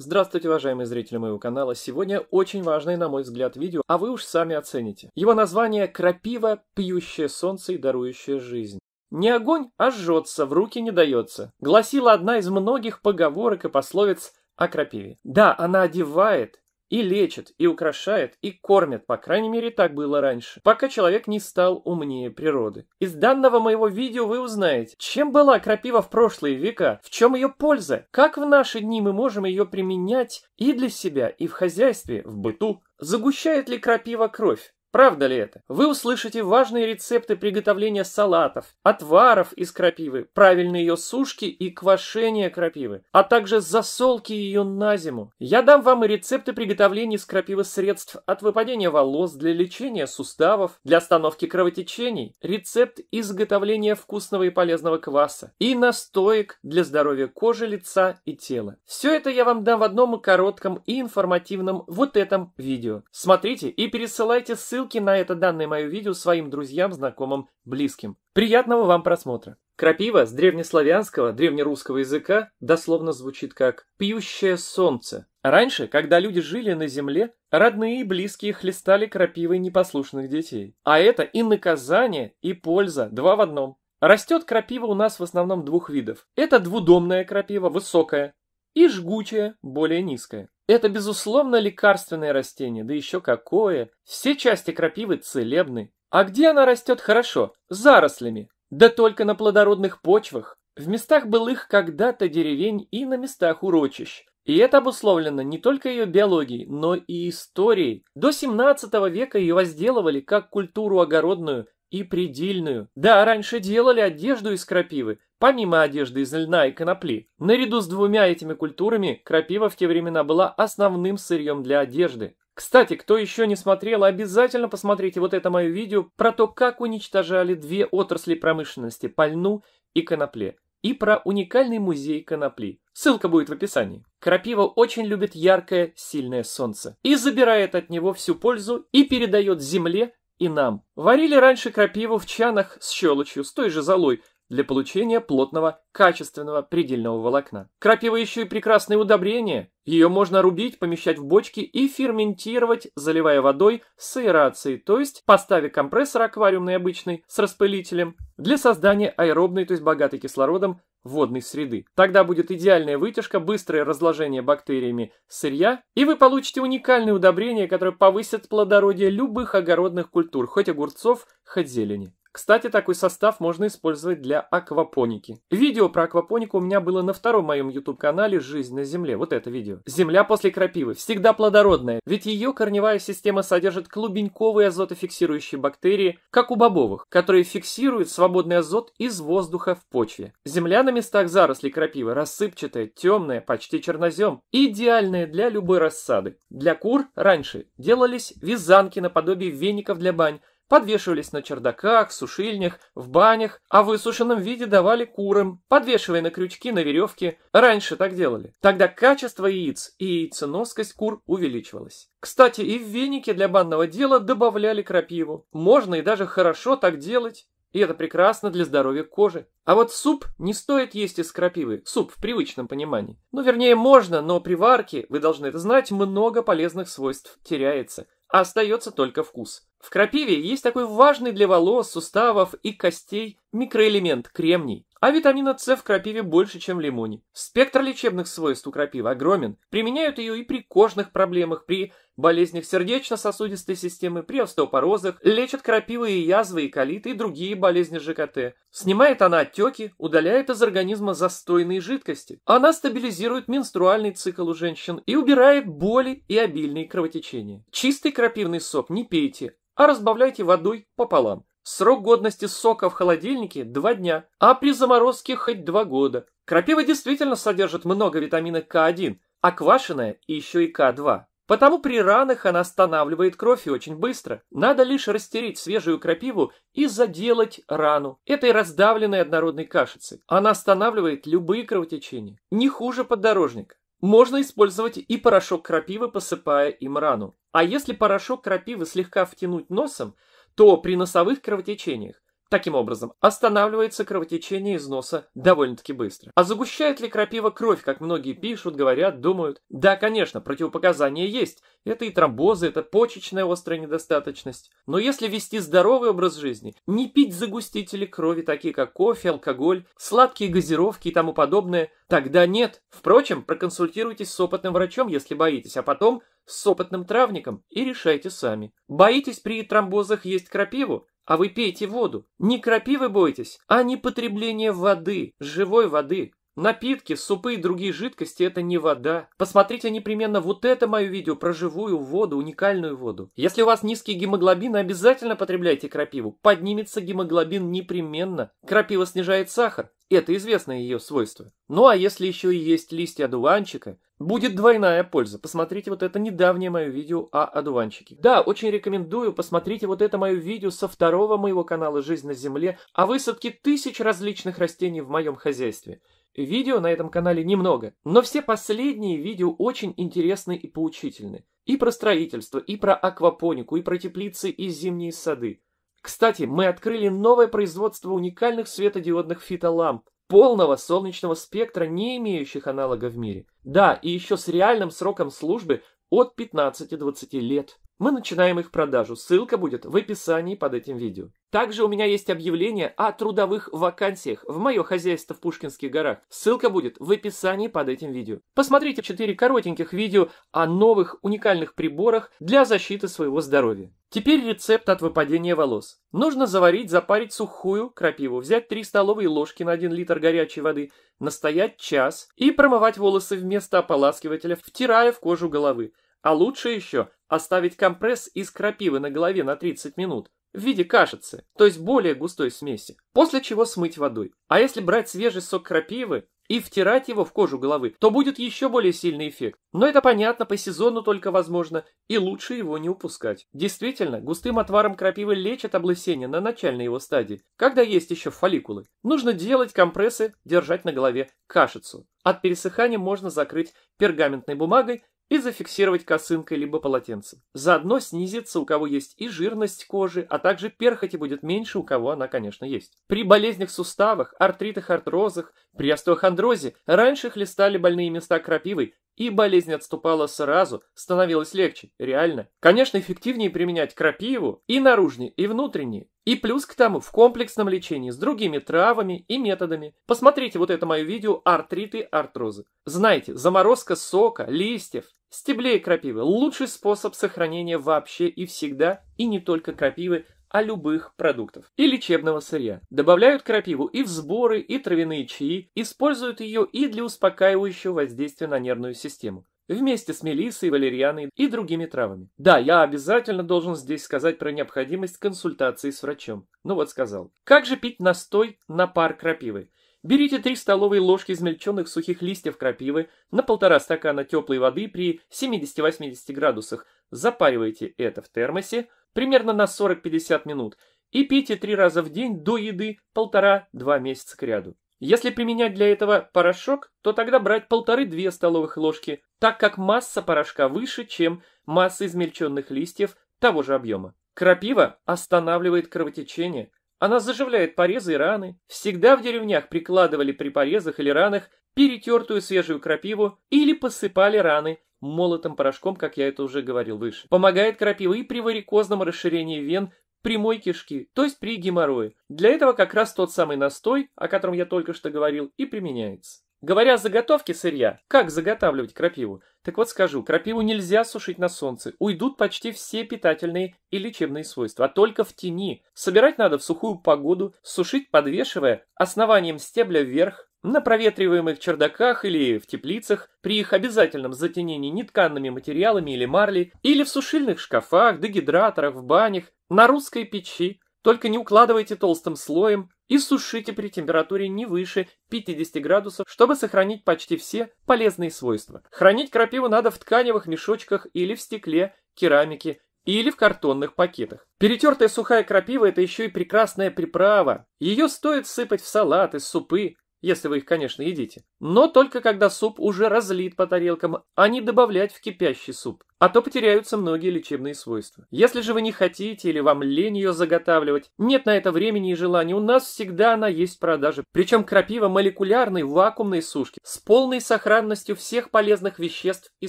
Здравствуйте, уважаемые зрители моего канала. Сегодня очень важное, на мой взгляд, видео, а вы уж сами оцените. Его название «Крапива, пьющая солнце и дарующая жизнь». «Не огонь, а жжется, в руки не дается», гласила одна из многих поговорок и пословиц о крапиве. Да, она одевает, и лечит, и украшает, и кормит, по крайней мере так было раньше, пока человек не стал умнее природы. Из данного моего видео вы узнаете, чем была крапива в прошлые века, в чем ее польза, как в наши дни мы можем ее применять и для себя, и в хозяйстве, в быту. Загущает ли крапива кровь? Правда ли это? Вы услышите важные рецепты приготовления салатов, отваров из крапивы, правильной ее сушки и квашения крапивы, а также засолки ее на зиму. Я дам вам и рецепты приготовления из крапивы средств от выпадения волос, для лечения суставов, для остановки кровотечений, рецепт изготовления вкусного и полезного кваса и настоек для здоровья кожи, лица и тела. Все это я вам дам в одном коротком и информативном вот этом видео. Смотрите и пересылайте ссылки ссылки на это данное мое видео своим друзьям, знакомым, близким. Приятного вам просмотра! Крапива с древнеславянского, древнерусского языка дословно звучит как «пьющее солнце». Раньше, когда люди жили на земле, родные и близкие хлестали крапивой непослушных детей. А это и наказание, и польза, два в одном. Растет крапива у нас в основном двух видов. Это двудомная крапива, высокая, и жгучая, более низкая. Это, безусловно, лекарственное растение, да еще какое. Все части крапивы целебны. А где она растет хорошо? Зарослями. Да только на плодородных почвах. В местах былых когда-то деревень и на местах урочищ. И это обусловлено не только ее биологией, но и историей. До 17 века ее возделывали как культуру огородную, и предельную. Да, раньше делали одежду из крапивы, помимо одежды из льна и конопли. Наряду с двумя этими культурами крапива в те времена была основным сырьем для одежды. Кстати, кто еще не смотрел, обязательно посмотрите вот это мое видео про то, как уничтожали две отрасли промышленности – по льну и конопле. И про уникальный музей конопли. Ссылка будет в описании. Крапива очень любит яркое, сильное солнце. И забирает от него всю пользу и передает земле, и нам. Варили раньше крапиву в чанах с щелочью, с той же золой, для получения плотного, качественного предельного волокна. Крапива еще и прекрасное удобрение. Ее можно рубить, помещать в бочки и ферментировать, заливая водой с аэрацией, то есть поставив компрессор аквариумный обычный с распылителем для создания аэробной, то есть богатой кислородом, водной среды. Тогда будет идеальная вытяжка, быстрое разложение бактериями сырья, и вы получите уникальное удобрение, которое повысит плодородие любых огородных культур, хоть огурцов, хоть зелени. Кстати, такой состав можно использовать для аквапоники. Видео про аквапонику у меня было на втором моем YouTube-канале «Жизнь на земле». Вот это видео. Земля после крапивы всегда плодородная, ведь ее корневая система содержит клубеньковые азотофиксирующие бактерии, как у бобовых, которые фиксируют свободный азот из воздуха в почве. Земля на местах зарослей крапивы рассыпчатая, темная, почти чернозем, идеальная для любой рассады. Для кур раньше делались вязанки наподобие веников для бань, подвешивались на чердаках, сушильнях, в банях, а в высушенном виде давали курам, подвешивая на крючки, на веревке. Раньше так делали. Тогда качество яиц и яйценоскость кур увеличивалось. Кстати, и в веники для банного дела добавляли крапиву. Можно и даже хорошо так делать. И это прекрасно для здоровья кожи. А вот суп не стоит есть из крапивы, суп в привычном понимании. Ну, вернее, можно, но при варке, вы должны это знать, много полезных свойств теряется. А остается только вкус. В крапиве есть такой важный для волос, суставов и костей микроэлемент – кремний. А витамина С в крапиве больше, чем в лимоне. Спектр лечебных свойств у крапивы огромен. Применяют ее и при кожных проблемах, при болезнях сердечно-сосудистой системы, при остеопорозах. Лечат крапивы и язвы, и колиты, и другие болезни ЖКТ. Снимает она отеки, удаляет из организма застойные жидкости. Она стабилизирует менструальный цикл у женщин и убирает боли и обильные кровотечения. Чистый крапивный сок не пейте, а разбавляйте водой пополам. Срок годности сока в холодильнике 2 дня, а при заморозке хоть 2 года. Крапива действительно содержит много витамина К1, а квашеная еще и К2. Потому при ранах она останавливает кровь и очень быстро. Надо лишь растереть свежую крапиву и заделать рану этой раздавленной однородной кашицы. Она останавливает любые кровотечения. Не хуже поддорожника. Можно использовать и порошок крапивы, посыпая им рану. А если порошок крапивы слегка втянуть носом, то при носовых кровотечениях Таким образом, останавливается кровотечение из носа довольно-таки быстро. А загущает ли крапива кровь, как многие пишут, говорят, думают? Да, конечно, противопоказания есть. Это и тромбозы, это почечная острая недостаточность. Но если вести здоровый образ жизни, не пить загустители крови, такие как кофе, алкоголь, сладкие газировки и тому подобное, тогда нет. Впрочем, проконсультируйтесь с опытным врачом, если боитесь, а потом с опытным травником и решайте сами. Боитесь при тромбозах есть крапиву? А вы пейте воду. Не крапивы бойтесь, а не потребление воды, живой воды. Напитки, супы и другие жидкости – это не вода. Посмотрите непременно вот это мое видео про живую воду, уникальную воду. Если у вас низкий гемоглобин, обязательно потребляйте крапиву. Поднимется гемоглобин непременно. Крапива снижает сахар. Это известное ее свойство. Ну а если еще и есть листья одуванчика, будет двойная польза. Посмотрите вот это недавнее мое видео о одуванчике. Да, очень рекомендую, посмотрите вот это мое видео со второго моего канала «Жизнь на земле» о высадке тысяч различных растений в моем хозяйстве. Видео на этом канале немного, но все последние видео очень интересны и поучительны. И про строительство, и про аквапонику, и про теплицы и зимние сады. Кстати, мы открыли новое производство уникальных светодиодных фитоламп, полного солнечного спектра, не имеющих аналога в мире. Да, и еще с реальным сроком службы от 15 до 20 лет. Мы начинаем их продажу, ссылка будет в описании под этим видео. Также у меня есть объявление о трудовых вакансиях в мое хозяйство в Пушкинских горах. Ссылка будет в описании под этим видео. Посмотрите 4 коротеньких видео о новых уникальных приборах для защиты своего здоровья. Теперь рецепт от выпадения волос. Нужно заварить, запарить сухую крапиву, взять 3 столовые ложки на 1 литр горячей воды, настоять час и промывать волосы вместо ополаскивателя, втирая в кожу головы. А лучше еще оставить компресс из крапивы на голове на 30 минут в виде кашицы, то есть более густой смеси, после чего смыть водой. А если брать свежий сок крапивы, и втирать его в кожу головы, то будет еще более сильный эффект. Но это понятно, по сезону только возможно, и лучше его не упускать. Действительно, густым отваром крапивы лечат облысение на начальной его стадии, когда есть еще фолликулы. Нужно делать компрессы, держать на голове кашицу. От пересыхания можно закрыть пергаментной бумагой и зафиксировать косынкой либо полотенцем. Заодно снизится у кого есть и жирность кожи, а также перхоти будет меньше у кого она, конечно, есть. При болезнях суставах, артритах, артрозах, при остеохондрозе раньше хлестали больные места крапивой, и болезнь отступала сразу, становилось легче, реально. Конечно, эффективнее применять крапиву и наружнее, и внутренние. И плюс к тому в комплексном лечении с другими травами и методами. Посмотрите вот это мое видео «Артриты, артрозы». Знаете, заморозка сока, листьев, стеблей крапивы – лучший способ сохранения вообще и всегда, и не только крапивы, а любых продуктов и лечебного сырья. Добавляют крапиву и в сборы, и травяные чаи, используют ее и для успокаивающего воздействия на нервную систему вместе с мелиссой, валерьяной и другими травами. Да, я обязательно должен здесь сказать про необходимость консультации с врачом. Ну вот сказал. Как же пить настой на пар крапивы? Берите 3 столовые ложки измельченных сухих листьев крапивы на полтора стакана теплой воды при 70-80 градусах. Запаривайте это в термосе, примерно на 40-50 минут, и пейте три раза в день до еды полтора-два месяца к ряду. Если применять для этого порошок, то тогда брать полторы-две столовых ложки, так как масса порошка выше, чем масса измельченных листьев того же объема. Крапива останавливает кровотечение, она заживляет порезы и раны. Всегда в деревнях прикладывали при порезах или ранах перетертую свежую крапиву или посыпали раны молотым порошком как я это уже говорил выше. Помогает крапива и при варикозном расширении вен прямой кишки, то есть при геморрое. Для этого как раз тот самый настой, о котором я только что говорил, и применяется. Говоря о заготовке сырья, как заготавливать крапиву? Так вот скажу, крапиву нельзя сушить на солнце, уйдут почти все питательные и лечебные свойства, а только в тени. Собирать надо в сухую погоду, сушить подвешивая основанием стебля вверх, на проветриваемых чердаках или в теплицах, при их обязательном затенении нетканными материалами или марлей, или в сушильных шкафах, дегидраторах, в банях, на русской печи. Только не укладывайте толстым слоем, и сушите при температуре не выше 50 градусов, чтобы сохранить почти все полезные свойства. Хранить крапиву надо в тканевых мешочках или в стекле, керамике или в картонных пакетах. Перетертая сухая крапива – это еще и прекрасная приправа. Ее стоит сыпать в салаты, супы, если вы их, конечно, едите. Но только когда суп уже разлит по тарелкам, а не добавлять в кипящий суп. А то потеряются многие лечебные свойства. Если же вы не хотите или вам лень ее заготавливать, нет на это времени и желания, у нас всегда она есть в продаже. Причем крапива молекулярной вакуумной сушки с полной сохранностью всех полезных веществ и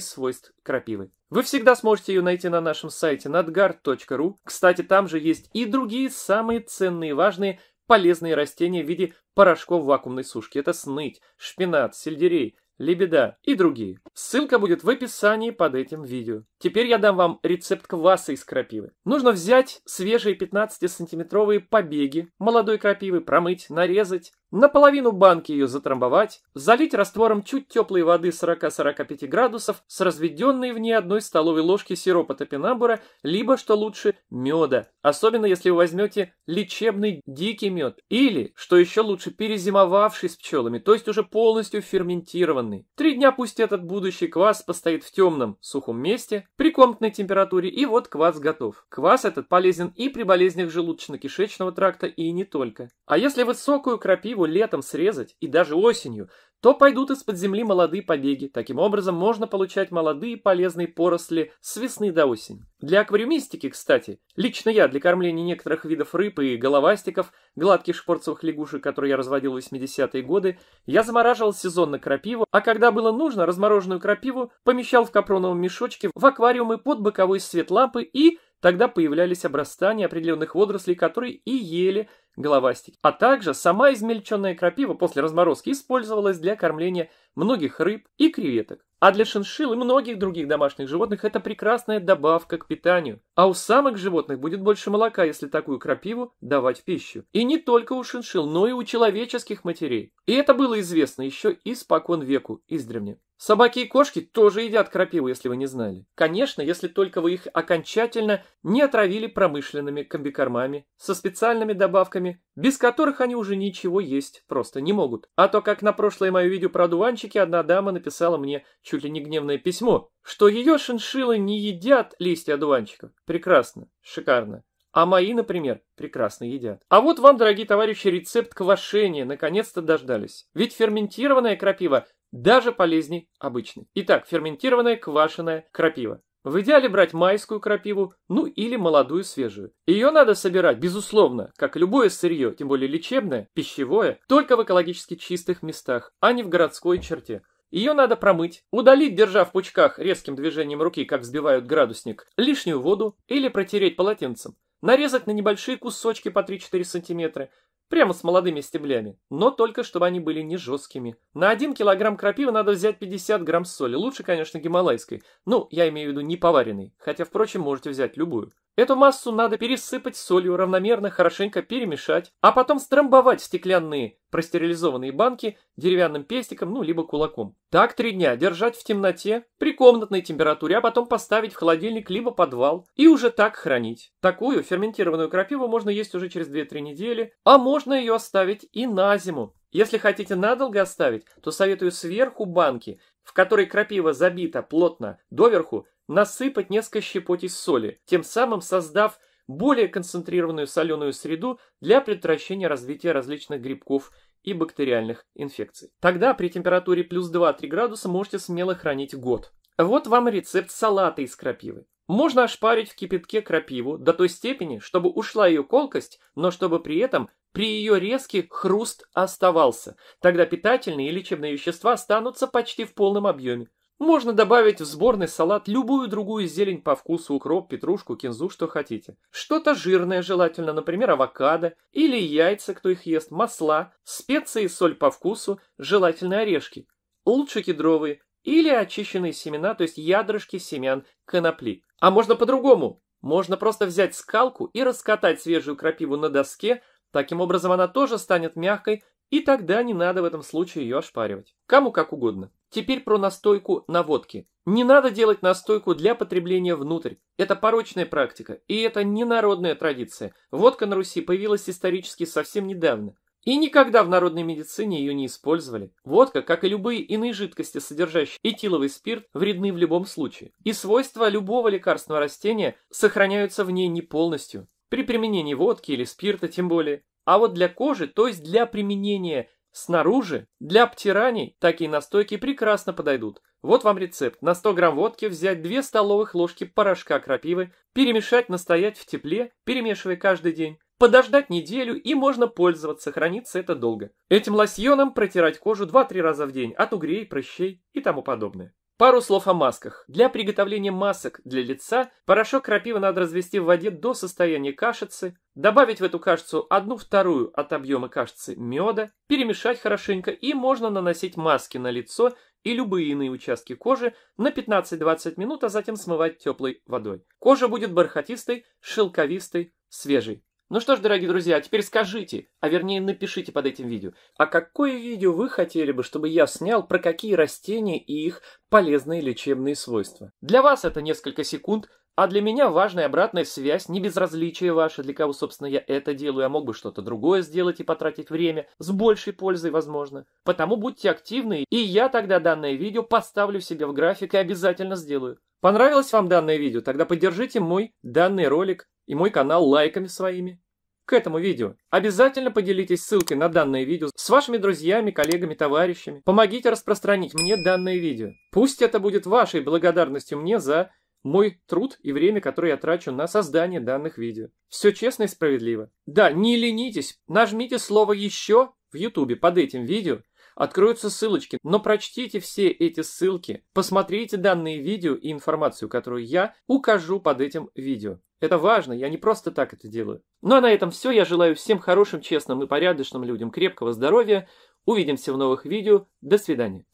свойств крапивы. Вы всегда сможете ее найти на нашем сайте nadgar.ru. Кстати, там же есть и другие самые ценные и важные полезные растения в виде порошков вакуумной сушки. Это сныть, шпинат, сельдерей, лебеда и другие. Ссылка будет в описании под этим видео. Теперь я дам вам рецепт кваса из крапивы. Нужно взять свежие 15-сантиметровые побеги молодой крапивы, промыть, нарезать, Наполовину банки ее затрамбовать, залить раствором чуть теплой воды 40-45 градусов с разведенной в ней одной столовой ложки сиропа топинамбура, либо, что лучше, меда, особенно если вы возьмете лечебный дикий мед, или, что еще лучше, перезимовавший с пчелами, то есть уже полностью ферментированный. Три дня пусть этот будущий квас постоит в темном, сухом месте, при комнатной температуре, и вот квас готов. Квас этот полезен и при болезнях желудочно-кишечного тракта, и не только. А если высокую крапиву его летом срезать и даже осенью, то пойдут из-под земли молодые побеги. Таким образом, можно получать молодые полезные поросли с весны до осени. Для аквариумистики, кстати, лично я для кормления некоторых видов рыб и головастиков, гладких шпорцевых лягушек, которые я разводил в 80-е годы, я замораживал сезонно крапиву, а когда было нужно, размороженную крапиву помещал в капроновом мешочке в аквариумы под боковой свет лампы и Тогда появлялись обрастания неопределенных водорослей, которые и ели головастики. А также сама измельченная крапива после разморозки использовалась для кормления многих рыб и креветок. А для шиншил и многих других домашних животных это прекрасная добавка к питанию. А у самых животных будет больше молока, если такую крапиву давать в пищу. И не только у шиншил, но и у человеческих матерей. И это было известно еще испокон веку издревле. Собаки и кошки тоже едят крапиву, если вы не знали. Конечно, если только вы их окончательно не отравили промышленными комбикормами со специальными добавками, без которых они уже ничего есть просто не могут. А то, как на прошлое мое видео про дуванчики, одна дама написала мне чуть ли не гневное письмо, что ее шиншиллы не едят листья одуванчиков. Прекрасно, шикарно. А мои, например, прекрасно едят. А вот вам, дорогие товарищи, рецепт квашения. Наконец-то дождались. Ведь ферментированная крапива даже полезней обычной. Итак, ферментированная квашеная крапива. В идеале брать майскую крапиву, ну или молодую свежую. Ее надо собирать, безусловно, как любое сырье, тем более лечебное, пищевое, только в экологически чистых местах, а не в городской черте. Ее надо промыть, удалить, держа в пучках резким движением руки, как взбивают градусник, лишнюю воду или протереть полотенцем. Нарезать на небольшие кусочки по 3-4 сантиметра. Прямо с молодыми стеблями. Но только, чтобы они были не жесткими. На 1 килограмм крапивы надо взять 50 грамм соли. Лучше, конечно, гималайской. Ну, я имею в виду не поваренной. Хотя, впрочем, можете взять любую. Эту массу надо пересыпать солью равномерно, хорошенько перемешать, а потом стромбовать в стеклянные простерилизованные банки деревянным пестиком, ну, либо кулаком. Так три дня держать в темноте, при комнатной температуре, а потом поставить в холодильник либо подвал и уже так хранить. Такую ферментированную крапиву можно есть уже через 2-3 недели, а можно ее оставить и на зиму. Если хотите надолго оставить, то советую сверху банки, в которой крапива забита плотно доверху, насыпать несколько щепотей соли, тем самым создав более концентрированную соленую среду для предотвращения развития различных грибков и бактериальных инфекций. Тогда при температуре плюс 2-3 градуса можете смело хранить год. Вот вам рецепт салата из крапивы. Можно ошпарить в кипятке крапиву до той степени, чтобы ушла ее колкость, но чтобы при этом при ее резке хруст оставался. Тогда питательные и лечебные вещества останутся почти в полном объеме. Можно добавить в сборный салат любую другую зелень по вкусу, укроп, петрушку, кинзу, что хотите. Что-то жирное желательно, например, авокадо или яйца, кто их ест, масла, специи, соль по вкусу, желательно орешки. Лучше кедровые или очищенные семена, то есть ядрышки семян конопли. А можно по-другому. Можно просто взять скалку и раскатать свежую крапиву на доске, таким образом она тоже станет мягкой, и тогда не надо в этом случае ее ошпаривать. Кому как угодно. Теперь про настойку на водке. Не надо делать настойку для потребления внутрь. Это порочная практика, и это не народная традиция. Водка на Руси появилась исторически совсем недавно. И никогда в народной медицине ее не использовали. Водка, как и любые иные жидкости, содержащие этиловый спирт, вредны в любом случае. И свойства любого лекарственного растения сохраняются в ней не полностью. При применении водки или спирта тем более. А вот для кожи, то есть для применения Снаружи для обтираний такие настойки прекрасно подойдут. Вот вам рецепт. На 100 грамм водки взять 2 столовых ложки порошка крапивы, перемешать, настоять в тепле, перемешивая каждый день. Подождать неделю и можно пользоваться, хранится это долго. Этим лосьоном протирать кожу 2-3 раза в день от угрей, прыщей и тому подобное. Пару слов о масках. Для приготовления масок для лица порошок крапивы надо развести в воде до состояния кашицы, добавить в эту кашицу одну вторую от объема кашицы меда, перемешать хорошенько и можно наносить маски на лицо и любые иные участки кожи на 15-20 минут, а затем смывать теплой водой. Кожа будет бархатистой, шелковистой, свежей. Ну что ж, дорогие друзья, а теперь скажите, а вернее напишите под этим видео, а какое видео вы хотели бы, чтобы я снял про какие растения и их полезные лечебные свойства? Для вас это несколько секунд, а для меня важная обратная связь, не безразличие ваше, для кого, собственно, я это делаю, я а мог бы что-то другое сделать и потратить время, с большей пользой, возможно. Потому будьте активны, и я тогда данное видео поставлю себе в график и обязательно сделаю. Понравилось вам данное видео? Тогда поддержите мой данный ролик и мой канал лайками своими. К этому видео обязательно поделитесь ссылкой на данное видео с вашими друзьями, коллегами, товарищами. Помогите распространить мне данное видео. Пусть это будет вашей благодарностью мне за мой труд и время, которое я трачу на создание данных видео. Все честно и справедливо. Да, не ленитесь, нажмите слово «Еще» в YouTube под этим видео откроются ссылочки, но прочтите все эти ссылки, посмотрите данные видео и информацию, которую я укажу под этим видео. Это важно, я не просто так это делаю. Ну а на этом все. Я желаю всем хорошим, честным и порядочным людям крепкого здоровья. Увидимся в новых видео. До свидания.